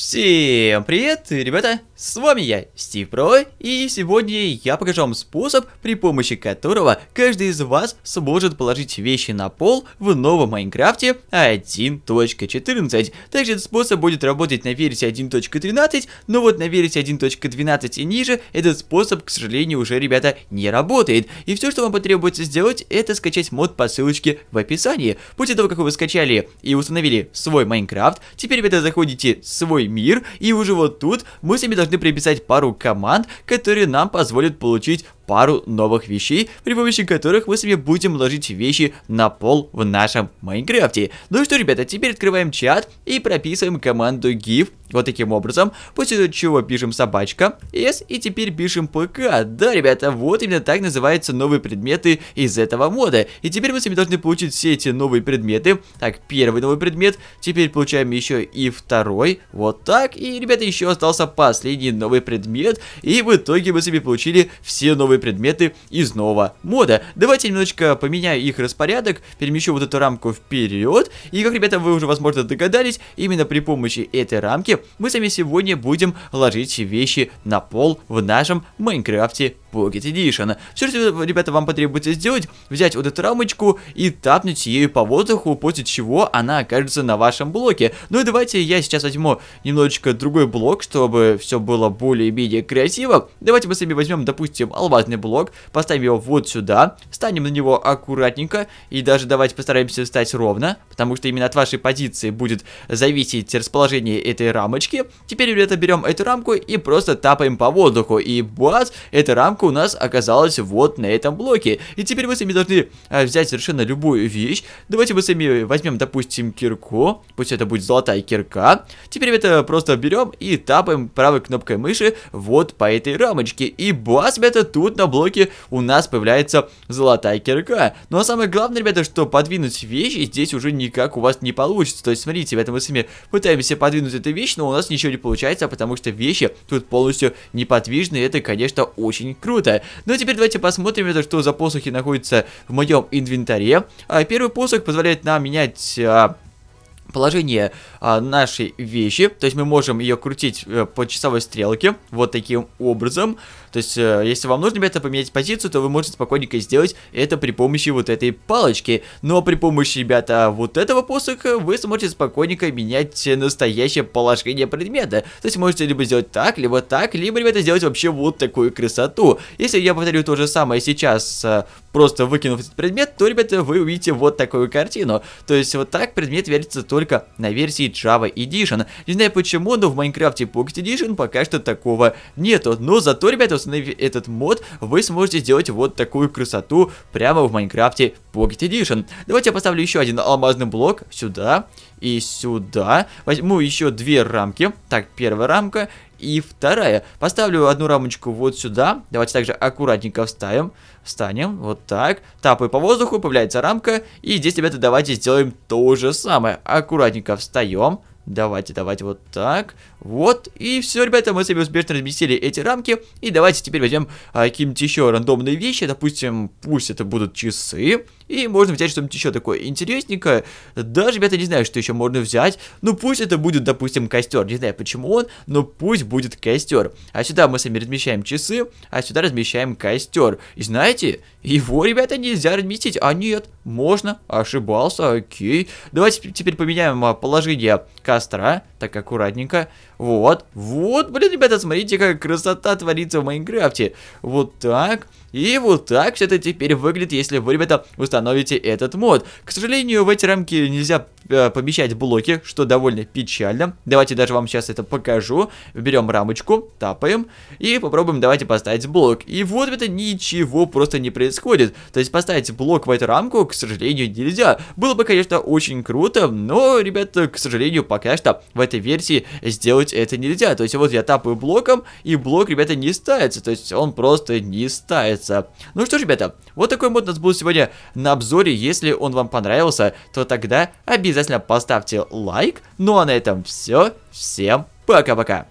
Всем привет, ребята! С вами я, Стив Про, и сегодня я покажу вам способ, при помощи которого каждый из вас сможет положить вещи на пол в новом Майнкрафте 1.14. Также этот способ будет работать на версии 1.13, но вот на версии 1.12 и ниже этот способ, к сожалению, уже, ребята, не работает. И все, что вам потребуется сделать, это скачать мод по ссылочке в описании. После того, как вы скачали и установили свой Майнкрафт, теперь, ребята, заходите в свой мир, и уже вот тут мы с вами должны приписать пару команд, которые нам позволят получить пару новых вещей, при помощи которых мы себе будем ложить вещи на пол в нашем Майнкрафте. Ну что, ребята, теперь открываем чат и прописываем команду GIF вот таким образом, после чего пишем собачка, S, и теперь пишем ПК. Да, ребята, вот именно так называются новые предметы из этого мода. И теперь мы с вами должны получить все эти новые предметы. Так, первый новый предмет, теперь получаем еще и второй, вот так. И, ребята, еще остался последний новый предмет, и в итоге мы с вами получили все новые предметы из нового мода. Давайте немножечко поменяю их распорядок, перемещу вот эту рамку вперед. И как, ребята, вы уже, возможно, догадались, именно при помощи этой рамки мы сами сегодня будем ложить вещи на пол в нашем Майнкрафте Pocket Edition. Все, что, э, ребята, вам потребуется сделать, взять вот эту рамочку и тапнуть ею по воздуху, после чего она окажется на вашем блоке. Ну и давайте я сейчас возьму немножечко другой блок, чтобы все было более-менее креативо. Давайте мы с вами возьмем, допустим, алмазный блок, поставим его вот сюда, встанем на него аккуратненько и даже давайте постараемся встать ровно, потому что именно от вашей позиции будет зависеть расположение этой рамочки. Теперь, ребята, берем эту рамку и просто тапаем по воздуху, и бац, эта рамка коробка у нас оказалась вот на этом блоке. И теперь мы сами должны а, взять совершенно любую вещь. Давайте мы сами возьмем, допустим, кирку. Пусть это будет золотая кирка. Теперь это просто берем и тапаем правой кнопкой мыши вот по этой рамочке. И бас, ребята, тут на блоке у нас появляется золотая кирка. Но ну, а самое главное, ребята, что подвинуть вещи здесь уже никак у вас не получится. То есть, смотрите, ребята, мы сами пытаемся подвинуть эту вещь, но у нас ничего не получается, потому что вещи тут полностью неподвижны. И это, конечно, очень круто круто. Ну теперь давайте посмотрим, это что за посохи находятся в моем инвентаре. А, первый посох позволяет нам менять... А, положение а, нашей вещи, то есть мы можем ее крутить э, по часовой стрелке, вот таким образом, то есть э, если вам нужно, ребята, поменять позицию, то вы можете спокойненько сделать это при помощи вот этой палочки, но при помощи, ребята, вот этого посоха вы сможете спокойненько менять настоящее положение предмета, то есть можете либо сделать так, либо так, либо, ребята, сделать вообще вот такую красоту, если я повторю то же самое сейчас э, просто выкинув этот предмет, то, ребята, вы увидите вот такую картину. То есть вот так предмет верится только на версии Java Edition. Не знаю почему, но в Майнкрафте Pocket Edition пока что такого нету. Но зато, ребята, установив этот мод, вы сможете сделать вот такую красоту прямо в Майнкрафте Pocket Edition. Давайте я поставлю еще один алмазный блок сюда и сюда. Возьму еще две рамки. Так, первая рамка и вторая. Поставлю одну рамочку вот сюда. Давайте также аккуратненько вставим. Встанем, вот так. Тапаю по воздуху, появляется рамка. И здесь, ребята, давайте сделаем то же самое. Аккуратненько встаем. Давайте, давайте вот так. Вот, и все, ребята, мы с вами успешно разместили эти рамки. И давайте теперь возьмем а, какие-нибудь еще рандомные вещи. Допустим, пусть это будут часы. И можно взять что-нибудь еще такое интересненькое. Даже, ребята, не знаю, что еще можно взять. Ну, пусть это будет, допустим, костер. Не знаю, почему он, но пусть будет костер. А сюда мы с вами размещаем часы, а сюда размещаем костер. И знаете, его, ребята, нельзя разместить. А нет, можно, ошибался, окей. Давайте теперь поменяем а, положение костра костра. Так, аккуратненько. Вот, вот, блин, ребята, смотрите, как красота творится в Майнкрафте. Вот так. И вот так все это теперь выглядит, если вы, ребята, установите этот мод. К сожалению, в эти рамки нельзя Э, помещать блоки, что довольно печально. Давайте даже вам сейчас это покажу. Берем рамочку, тапаем и попробуем давайте поставить блок. И вот это ничего просто не происходит. То есть поставить блок в эту рамку, к сожалению, нельзя. Было бы, конечно, очень круто, но, ребята, к сожалению, пока что в этой версии сделать это нельзя. То есть вот я тапаю блоком, и блок, ребята, не ставится. То есть он просто не ставится. Ну что ж, ребята, вот такой мод у нас был сегодня на обзоре. Если он вам понравился, то тогда обязательно обязательно поставьте лайк. Ну а на этом все. Всем пока-пока.